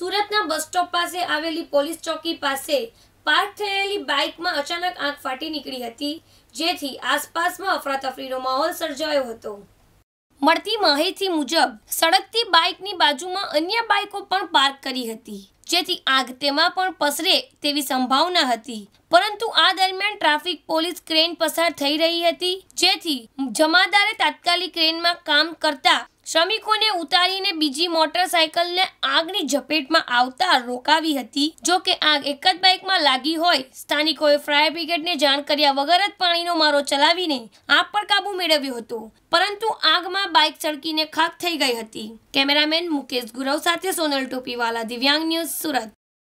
સુરતના bus stop પાસે આવેલી પોલીસ ચોકી પાસે પાર્ક થયેલી બાઇકમાં અચાનક આંખ ફાટી નીકળી હતી જેથી આસપાસમાં અફરાતફરીનો માહોલ સર્જાયો હતો મળતી માહિતી મુજબ સડકથી બાઇકની બાજુમાં અન્ય બાઇકો પણ પાર્ક કરી હતી જેથી આગ તેમાં પણ પસરે તેવી સંભાવના હતી પરંતુ આ દરમિયાન ટ્રાફિક પોલીસ ક્રેન પસાર થઈ રહી હતી જેથી જમાદારે તાત્કાલિક ક્રેનમાં કામ કરતા શ્રમિકોને ઉતારીને બીજી મોટરસાયકલને આગની ઝપેટમાં આવતા રોકાવી હતી જો કે આગ એક જ બાઇકમાં લાગી હોય સ્થાનિકોએ ફાયર બ્રિગેડને જાણ કર્યા વગર જ પાણીનો મારો ચલાવીને આગ પર કાબુ મેળવ્યો હતો પરંતુ આગમાં બાઇક સળકીને ખાક થઈ ગઈ હતી કેમેરામેન મુકેશ ગુરવ સાથે સોનલ ટોપીવાલા દિવ્યાંગ ન્યૂઝ સુરત